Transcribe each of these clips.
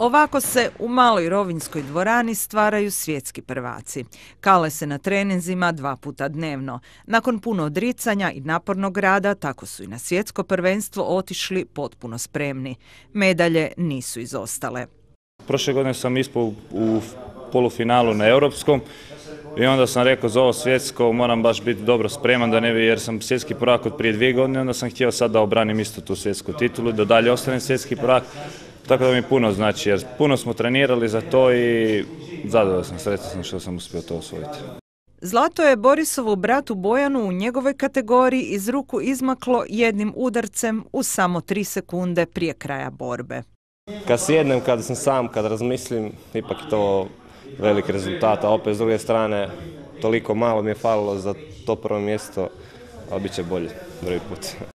Ovako se u maloj Rovinskoj dvorani stvaraju svjetski prvaci. Kale se na treninzima dva puta dnevno. Nakon puno odricanja i napornog rada, tako su i na svjetsko prvenstvo otišli potpuno spremni. Medalje nisu izostale. Prošle godine sam ispao u polufinalu na europskom i onda sam rekao za ovo svjetsko moram baš biti dobro spreman da ne bi, jer sam svjetski prvak od prije dvije godine, onda sam htio sad da obranim isto tu svjetsku titulu, da dalje ostanem svjetski prvak. Tako da mi puno znači, jer puno smo trenirali za to i zadovoljan sam, sretan sam što sam uspio to osvojiti. Zlato je Borisovu bratu Bojanu u njegovoj kategoriji iz ruku izmaklo jednim udarcem u samo tri sekunde prije kraja borbe. Kad sjednem, kad sam sam, kad razmislim, ipak je to velik rezultat, a opet s druge strane toliko malo mi je falilo za to prvo mjesto, ali bit će bolje drugi put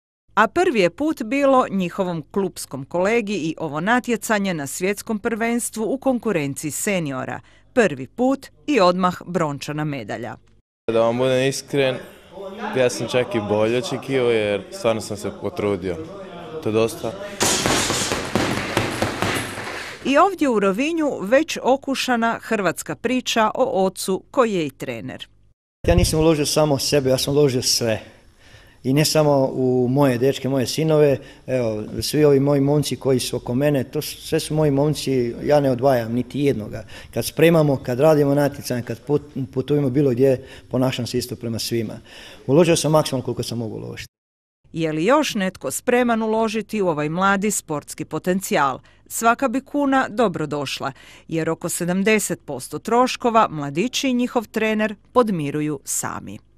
a prvi je put bilo njihovom klubskom kolegi i ovo natjecanje na svjetskom prvenstvu u konkurenciji seniora. Prvi put i odmah brončana medalja. Da vam budem iskren, ja sam čak i bolje očekio jer stvarno sam se potrudio. To je dosta. I ovdje u Rovinju već okušana hrvatska priča o ocu koji je i trener. Ja nisam uložio samo sebe, ja sam uložio sve i ne samo u moje dečke, moje sinove, evo, svi ovi moji momci koji su oko mene, to sve su moji momci, ja ne odvajam niti jednoga. Kad spremamo, kad radimo natjecanje, kad putujemo bilo gdje, ponašam se isto prema svima. Uložio sam maksimalno koliko sam mogu uložiti. Je li još netko spreman uložiti u ovaj mladi sportski potencijal? Svaka bi kuna dobro došla, jer oko 70% troškova mladići i njihov trener podmiruju sami.